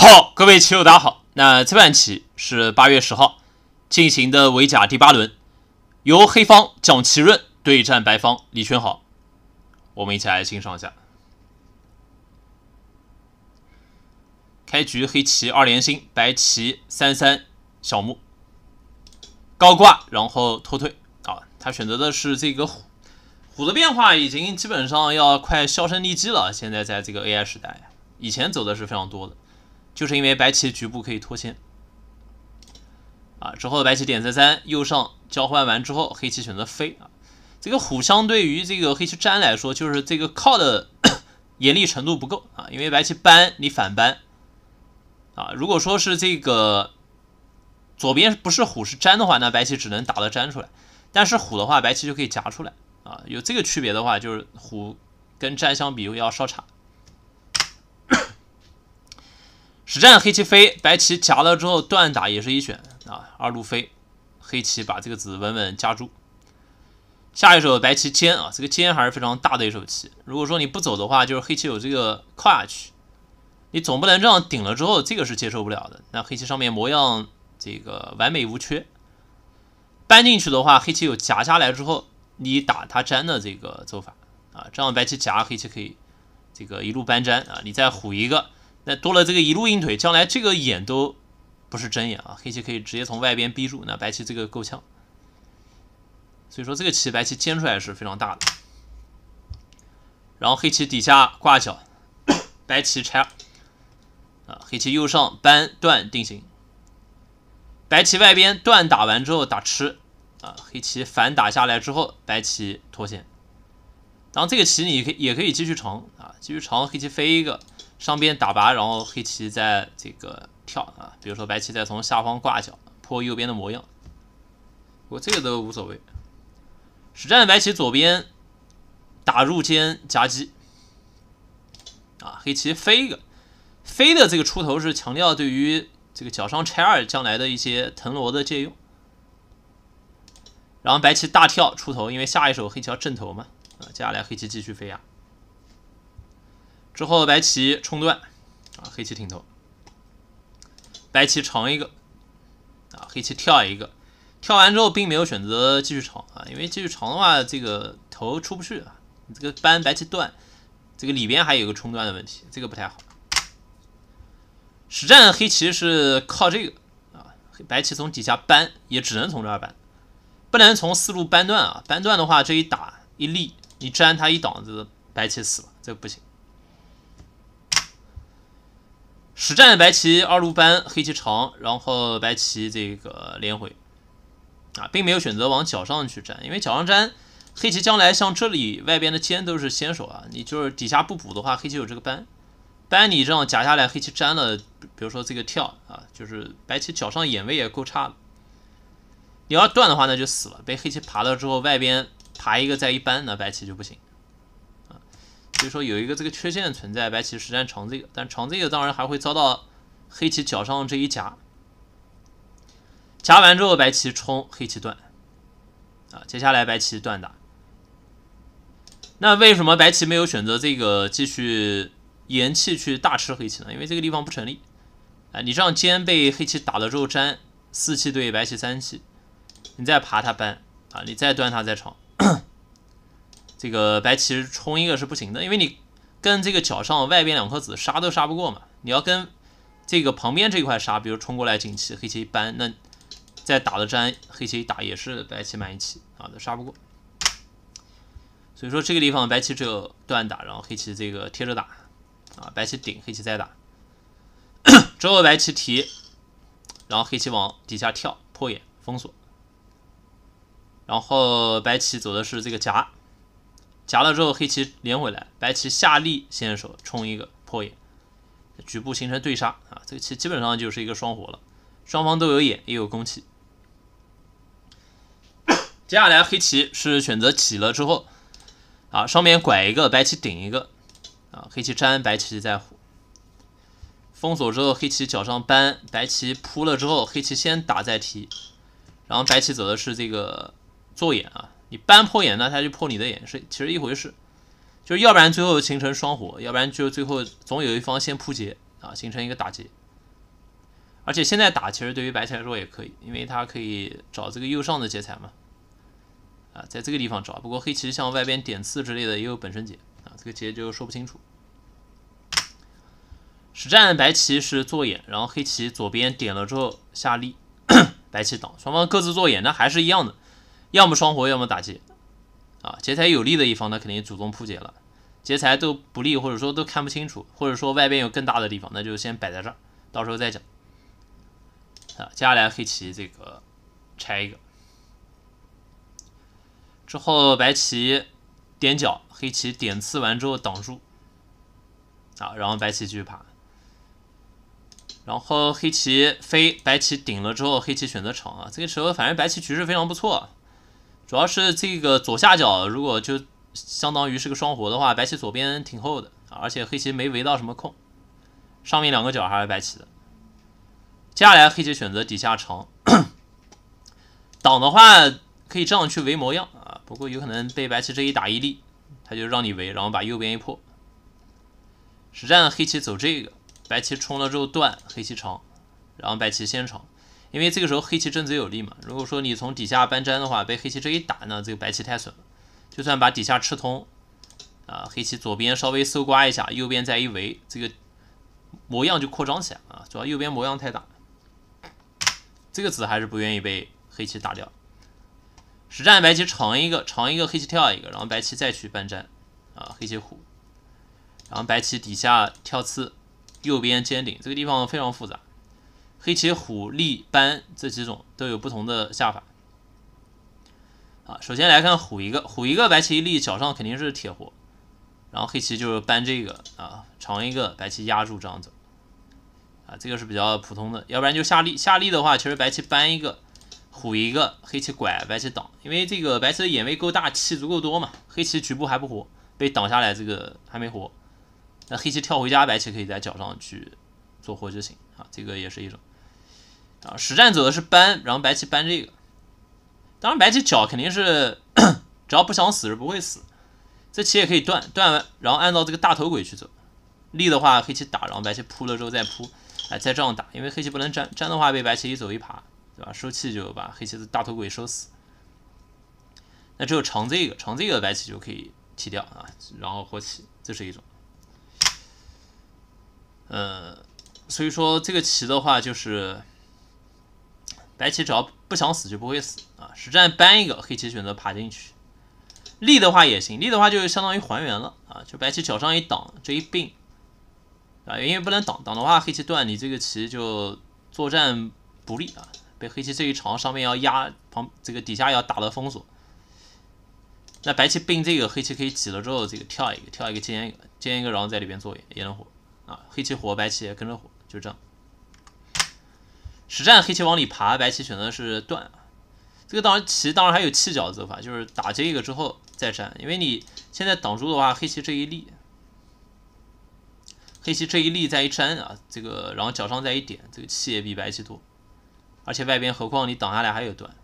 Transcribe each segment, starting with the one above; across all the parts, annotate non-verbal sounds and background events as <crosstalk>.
好，各位棋友，大家好。那这盘棋是八月十号进行的围甲第八轮，由黑方蒋奇润对战白方李全豪，我们一起来欣赏一下。开局黑棋二连星，白棋三三小目高挂，然后拖退啊。他选择的是这个虎，虎的变化已经基本上要快销声匿迹了。现在在这个 AI 时代，以前走的是非常多的。就是因为白棋局部可以脱先，啊，之后白棋点三三右上交换完之后，黑棋选择飞啊，这个虎相对于这个黑棋粘来说，就是这个靠的 <coughs> 严厉程度不够啊，因为白棋搬你反搬，啊，如果说是这个左边不是虎是粘的话，那白棋只能打的粘出来，但是虎的话，白棋就可以夹出来啊，有这个区别的话，就是虎跟粘相比要稍差。只占黑棋飞，白棋夹了之后断打也是一选啊。二路飞，黑棋把这个子稳稳夹住。下一手白棋尖啊，这个尖还是非常大的一手棋。如果说你不走的话，就是黑棋有这个跨下去，你总不能这样顶了之后，这个是接受不了的。那黑棋上面模样这个完美无缺，搬进去的话，黑棋有夹下来之后，你打它粘的这个做法啊，这样白棋夹黑棋可以这个一路搬粘啊，你再虎一个。那多了这个一路硬腿，将来这个眼都不是真眼啊！黑棋可以直接从外边逼住，那白棋这个够呛。所以说这个棋白棋尖出来是非常大的。然后黑棋底下挂角，<coughs> 白棋拆，啊，黑棋右上扳断定型。白棋外边断打完之后打吃，啊，黑棋反打下来之后白棋脱线。然后这个棋你可以也可以继续长啊，继续长，黑棋飞一个。上边打拔，然后黑棋在这个跳啊，比如说白棋再从下方挂角破右边的模样，我这个都无所谓。实战白棋左边打入间夹击，啊，黑棋飞一个飞的这个出头是强调对于这个角上拆二将来的一些藤萝的借用。然后白棋大跳出头，因为下一手黑棋要镇头嘛，啊，接下来黑棋继续飞啊。之后白棋冲断，啊，黑棋挺头，白棋长一个，啊，黑棋跳一个，跳完之后并没有选择继续长啊，因为继续长的话，这个头出不去啊，你这个搬白棋断，这个里边还有个冲断的问题，这个不太好。实战黑棋是靠这个啊，白棋从底下搬也只能从这儿搬，不能从四路搬断啊，搬断的话这一打一立，你粘他一档子，白棋死了，这个不行。实战白棋二路扳黑棋长，然后白棋这个连回啊，并没有选择往角上去粘，因为角上粘黑棋将来像这里外边的尖都是先手啊，你就是底下不补的话，黑棋有这个扳，扳你这样夹下来，黑棋粘了，比如说这个跳啊，就是白棋角上眼位也够差了。你要断的话，那就死了，被黑棋爬了之后，外边爬一个再一扳，那白棋就不行。所以说有一个这个缺陷存在，白棋实战长这个，但长这个当然还会遭到黑棋脚上这一夹。夹完之后，白棋冲，黑棋断。啊，接下来白棋断打。那为什么白棋没有选择这个继续延气去大吃黑棋呢？因为这个地方不成立。啊，你这样尖被黑棋打了之后粘四气对白棋三气，你再爬它搬啊，你再断它再长，这个白棋冲一个是不行的，因为你跟这个角上外边两颗子杀都杀不过嘛。你要跟这个旁边这块杀，比如冲过来紧气，黑棋一扳，那再打的粘，黑棋一打也是白棋满一气啊，都杀不过。所以说这个地方白棋只有断打，然后黑棋这个贴着打啊，白棋顶，黑棋再打，<coughs> 之后白棋提，然后黑棋往底下跳，破眼封锁，然后白棋走的是这个夹。夹了之后，黑棋连回来，白棋下力先手冲一个破眼，局部形成对杀啊！这个棋基本上就是一个双活了，双方都有眼也有攻棋。接下来黑棋是选择起了之后，啊上面拐一个，白棋顶一个，啊黑棋粘，白棋再虎。封锁之后，黑棋角上搬，白棋扑了之后，黑棋先打再提，然后白棋走的是这个坐眼啊。你扳破眼呢，他就破你的眼，是其实一回事，就是要不然最后形成双活，要不然就最后总有一方先扑劫啊，形成一个打劫。而且现在打其实对于白棋来说也可以，因为他可以找这个右上的劫材嘛，啊，在这个地方找。不过黑棋向外边点刺之类的也有本身劫啊，这个劫就说不清楚。实战白棋是做眼，然后黑棋左边点了之后下立，<coughs> 白棋挡，双方各自做眼，那还是一样的。要么双活，要么打劫，啊，劫财有利的一方，那肯定主动扑劫了；劫财都不利，或者说都看不清楚，或者说外边有更大的地方，那就先摆在这儿，到时候再讲。啊，接下来黑棋这个拆一个，之后白棋点角，黑棋点刺完之后挡住，啊，然后白棋继续爬，然后黑棋飞，白棋顶了之后，黑棋选择长啊，这个时候反正白棋局势非常不错。主要是这个左下角，如果就相当于是个双活的话，白棋左边挺厚的，而且黑棋没围到什么空，上面两个角还是白棋的。接下来黑棋选择底下长挡的话，可以这样去围模样啊，不过有可能被白棋这一打一立，他就让你围，然后把右边一破。实战黑棋走这个，白棋冲了之后断，黑棋长，然后白棋先长。因为这个时候黑棋争子有利嘛，如果说你从底下搬粘的话，被黑棋这一打呢，这个白棋太损了。就算把底下吃通，啊，黑棋左边稍微搜刮一下，右边再一围，这个模样就扩张起来啊。主要右边模样太大，这个子还是不愿意被黑棋打掉。实战白棋长一个，长一个黑棋跳一个，然后白棋再去搬粘，啊，黑棋虎，然后白棋底下跳刺，右边尖顶这个地方非常复杂。黑棋虎立搬这几种都有不同的下法。啊，首先来看虎一个，虎一个白棋一立脚上肯定是铁活，然后黑棋就是搬这个啊，长一个白棋压住这样子，啊，这个是比较普通的。要不然就下立下立的话，其实白棋搬一个虎一个，黑棋拐白棋挡，因为这个白棋的眼位够大，气足够多嘛，黑棋局部还不活，被挡下来这个还没活，那黑棋跳回家，白棋可以在脚上去做活就行啊，这个也是一种。啊，实战走的是搬，然后白棋搬这个。当然，白棋脚肯定是，<coughs> 只要不想死是不会死。这棋也可以断，断完然后按照这个大头鬼去走。立的话，黑棋打，然后白棋扑了之后再扑，哎，再这样打，因为黑棋不能粘，粘的话被白棋一走一爬，对吧？收气就把黑棋的大头鬼收死。那只有长这个，长这个白棋就可以踢掉啊，然后活棋，这是一种。呃，所以说这个棋的话就是。白棋只要不想死就不会死啊！实战搬一个，黑棋选择爬进去，立的话也行，立的话就相当于还原了啊！就白棋脚上一挡，这一并，啊，因为不能挡，挡的话黑棋断，你这个棋就作战不利啊！被黑棋这一长上面要压，旁这个底下要打的封锁。那白棋并这个，黑棋可以挤了之后，这个跳一个，跳一个尖一个，尖一个，然后在里边做也能活啊！黑棋活，白棋也跟着活，就这样。实战黑棋往里爬，白棋选择是断。这个当然棋当然还有弃角走法，就是打这个之后再粘。因为你现在挡住的话，黑棋这一粒，黑棋这一粒再一粘啊，这个然后脚上再一点，这个气也比白棋多。而且外边何况你挡下来还有断。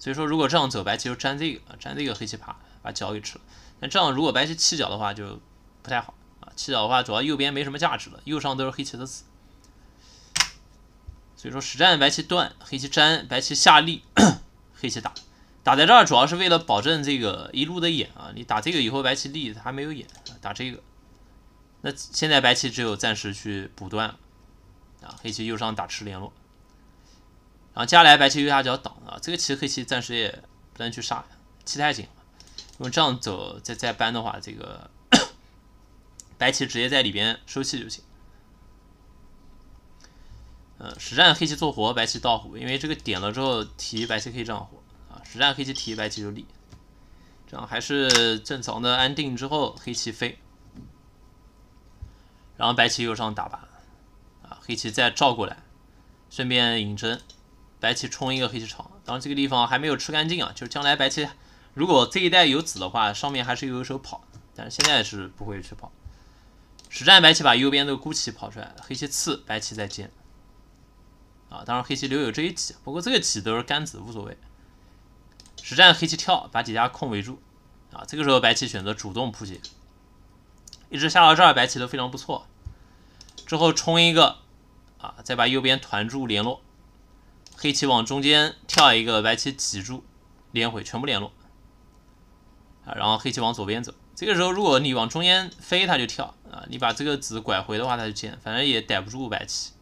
所以说如果这样走，白棋就粘这个，粘这个黑棋爬，把角给吃了。那这样如果白棋弃角的话就不太好啊，弃角的话主要右边没什么价值了，右上都是黑棋的子。所以说实战白棋断，黑棋粘，白棋下立，<coughs> 黑棋打打在这儿主要是为了保证这个一路的眼啊。你打这个以后，白棋立还没有眼，打这个。那现在白棋只有暂时去补断啊。黑棋右上打吃联络，然后接下来白棋右下角挡啊。这个棋黑棋暂时也不能去杀，气太紧了。因为这样走再再搬的话，这个 <coughs> 白棋直接在里边收气就行。呃，实战黑棋做活，白棋倒虎，因为这个点了之后提白棋可以这样活啊。实战黑棋提白棋就立，这样还是正常的安定之后，黑棋飞，然后白棋右上打吧，啊，黑棋再照过来，顺便引针，白棋冲一个黑棋长。当然这个地方还没有吃干净啊，就是将来白棋如果这一带有子的话，上面还是有一手跑，但是现在是不会去跑。实战白棋把右边的孤棋跑出来，黑棋刺，白棋再尖。啊，当然黑棋留有这一棋，不过这个棋都是干子，无所谓。实战黑棋跳，把底下空围住。啊，这个时候白棋选择主动扑劫，一直下到这儿，白棋都非常不错。之后冲一个，啊，再把右边团住联络。黑棋往中间跳一个，白棋挤住，连回全部联络。啊，然后黑棋往左边走。这个时候，如果你往中间飞，他就跳。啊，你把这个子拐回的话，他就尖，反正也逮不住白棋。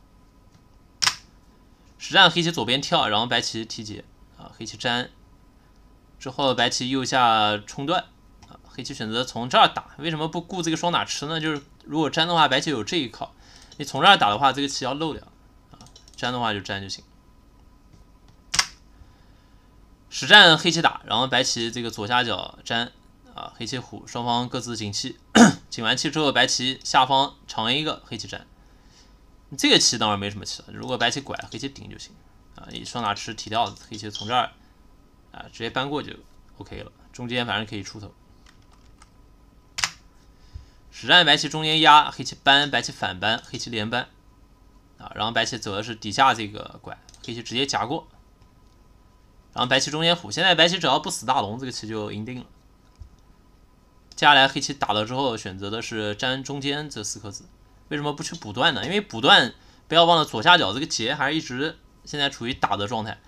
实战黑棋左边跳，然后白棋提解，啊，黑棋粘之后，白棋右下冲断啊，黑棋选择从这儿打，为什么不顾这个双打吃呢？就是如果粘的话，白棋有这一靠，你从这儿打的话，这个棋要漏掉啊，粘的话就粘就行。实战黑棋打，然后白棋这个左下角粘啊，黑棋虎，双方各自紧气，紧 <coughs> 完气之后，白棋下方长一个黑棋粘。这个棋当然没什么棋了，如果白棋拐，黑棋顶就行啊。你上哪吃提掉黑棋从这儿啊直接搬过就 OK 了，中间反正可以出头。实战白棋中间压，黑棋搬，白棋反搬，黑棋连搬啊，然后白棋走的是底下这个拐，黑棋直接夹过，然后白棋中间虎，现在白棋只要不死大龙，这个棋就赢定了。接下来黑棋打了之后，选择的是粘中间这四颗子。为什么不去补断呢？因为补断，不要忘了左下角这个劫还是一直现在处于打的状态。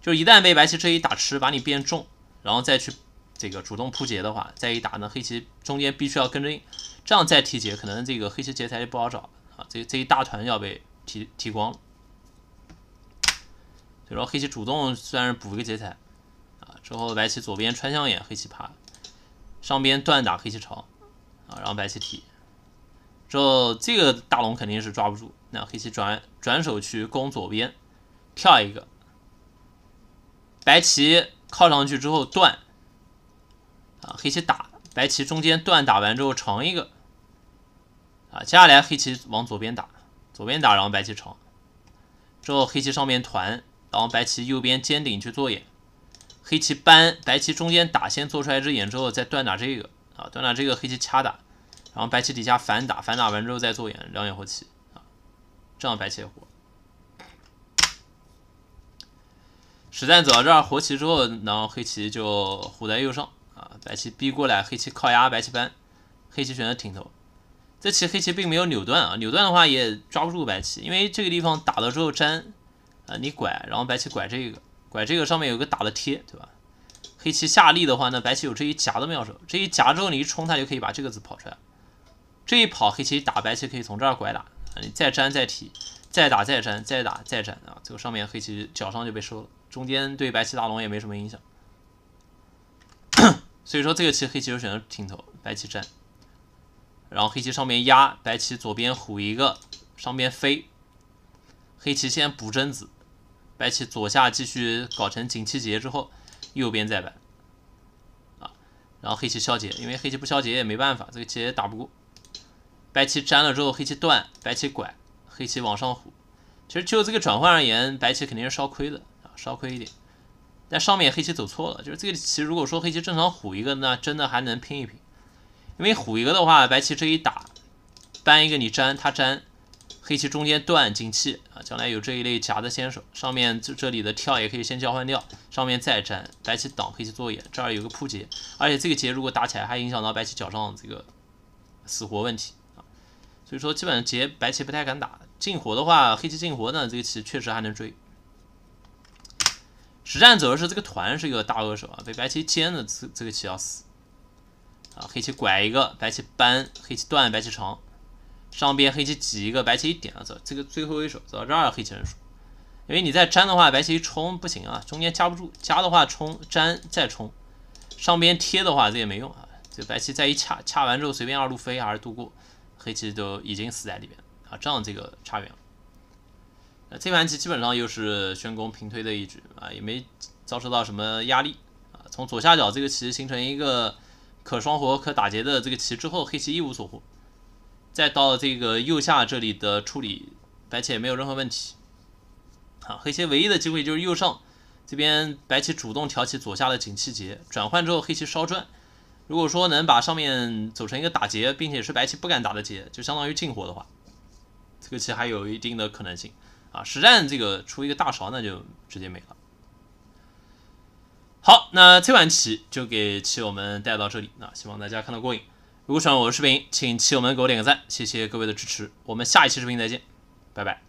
就是一旦被白棋这一打吃，把你变重，然后再去这个主动扑劫的话，再一打呢，黑棋中间必须要跟着，这样再提劫，可能这个黑棋劫材就不好找了啊。这这一大团要被提提光了。所以说黑棋主动算是补一个劫材啊。之后白棋左边穿象眼，黑棋爬上边断打黑棋巢啊，然后白棋提。之后，这个大龙肯定是抓不住。那黑棋转转手去攻左边，跳一个，白棋靠上去之后断。啊，黑棋打白棋中间断，打完之后长一个。啊，接下来黑棋往左边打，左边打然后白棋长。之后黑棋上面团，然后白棋右边尖顶去做眼。黑棋搬，白棋中间打，先做出来只眼之后再断打这个。啊，断打这个黑棋掐打。然后白棋底下反打，反打完之后再做眼，两眼活棋啊，这样白棋活。实战走到这儿活棋之后，然后黑棋就虎在右上啊，白棋逼过来，黑棋靠压，白棋扳，黑棋选择挺头。这棋黑棋并没有扭断啊，扭断的话也抓不住白棋，因为这个地方打了之后粘，啊你拐，然后白棋拐这个，拐这个上面有个打的贴，对吧？黑棋下力的话，那白棋有这一夹的妙手，这一夹之后你一冲它就可以把这个子跑出来。这一跑黑棋打白棋可以从这儿拐打，你再粘再提，再打再粘，再打再粘啊！最后上面黑棋脚上就被收了，中间对白棋大龙也没什么影响。<coughs> 所以说这个棋黑棋就选择挺头，白棋粘，然后黑棋上面压，白棋左边虎一个，上边飞，黑棋先补贞子，白棋左下继续搞成锦气劫之后，右边再摆。啊，然后黑棋消劫，因为黑棋不消劫也没办法，这个劫打不过。白棋粘了之后，黑棋断，白棋拐，黑棋往上虎。其实就这个转换而言，白棋肯定是稍亏的啊，稍亏一点。但上面黑棋走错了，就是这个棋，如果说黑棋正常虎一个那真的还能拼一拼。因为虎一个的话，白棋这一打，搬一个你粘，他粘，黑棋中间断进气啊，将来有这一类夹的先手，上面就这里的跳也可以先交换掉，上面再粘，白棋挡，黑棋做眼，这儿有个铺劫，而且这个劫如果打起来，还影响到白棋脚上这个死活问题。所以说，基本上劫白棋不太敢打进活的话，黑棋进活呢，这个棋确实还能追。实战走的是这个团是一个大恶手啊，被白棋尖的这这个棋要死啊。黑棋拐一个，白棋扳，黑棋断，白棋长。上边黑棋挤一个，白棋一点走，这个最后一手走到这儿，黑棋认输。因为你再粘的话，白棋一冲不行啊，中间夹不住，夹的话冲粘再冲，上边贴的话这也没用啊，这白棋再一掐掐完之后随便二路飞还是度过。黑棋都已经死在里边啊，这样这个差远了。那这盘棋基本上又是宣公平推的一局啊，也没遭受到什么压力啊。从左下角这个棋形成一个可双活可打劫的这个棋之后，黑棋一无所获。再到这个右下这里的处理，白棋也没有任何问题。啊，黑棋唯一的机会就是右上这边，白棋主动挑起左下的景气劫，转换之后黑棋稍转。如果说能把上面走成一个打劫，并且是白棋不敢打的劫，就相当于进活的话，这个棋还有一定的可能性啊。实战这个出一个大勺，那就直接没了。好，那这盘棋就给棋友们带到这里，那希望大家看到过瘾。如果喜欢我的视频，请棋友们给我点个赞，谢谢各位的支持。我们下一期视频再见，拜拜。